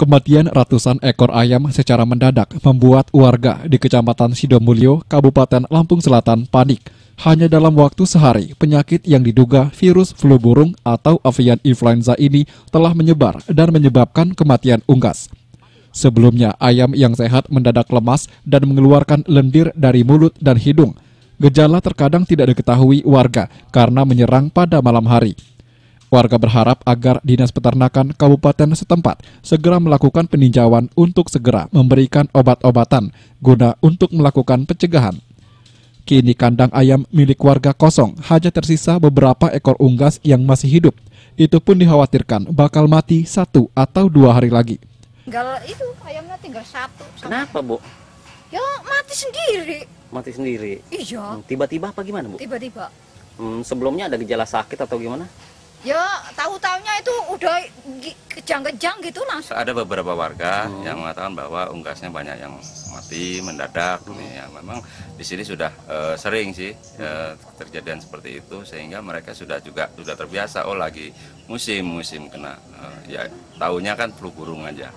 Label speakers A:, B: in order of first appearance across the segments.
A: Kematian ratusan ekor ayam secara mendadak membuat warga di Kecamatan Sidomulyo, Kabupaten Lampung Selatan panik. Hanya dalam waktu sehari, penyakit yang diduga virus flu burung atau avian influenza ini telah menyebar dan menyebabkan kematian unggas. Sebelumnya, ayam yang sehat mendadak lemas dan mengeluarkan lendir dari mulut dan hidung. Gejala terkadang tidak diketahui warga karena menyerang pada malam hari. Warga berharap agar Dinas Peternakan Kabupaten setempat segera melakukan peninjauan untuk segera memberikan obat-obatan guna untuk melakukan pencegahan. Kini kandang ayam milik warga kosong, hanya tersisa beberapa ekor unggas yang masih hidup. Itu pun dikhawatirkan bakal mati satu atau dua hari lagi.
B: Tinggal itu ayamnya tinggal satu. Kenapa bu? Ya mati sendiri.
C: Mati sendiri? Iya. Tiba-tiba apa gimana bu? Tiba-tiba. Hmm, sebelumnya ada gejala
D: sakit atau gimana?
B: Ya, tahu tahunya itu udah kejang-kejang gitu langsung.
D: Ada beberapa warga hmm. yang mengatakan bahwa unggasnya banyak yang mati mendadak. Hmm. Nih, oh. ya, memang di sini sudah uh, sering sih uh, terjadian seperti itu sehingga mereka sudah juga sudah terbiasa oh lagi musim-musim kena. Uh, ya, tahunya kan flu burung aja.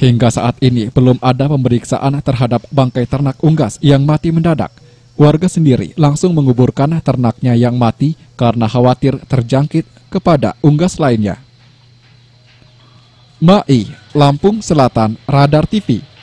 A: Hingga saat ini belum ada pemeriksaan terhadap bangkai ternak unggas yang mati mendadak. Warga sendiri langsung menguburkan ternaknya yang mati karena khawatir terjangkit kepada unggas lainnya. MAI, Lampung Selatan, Radar TV,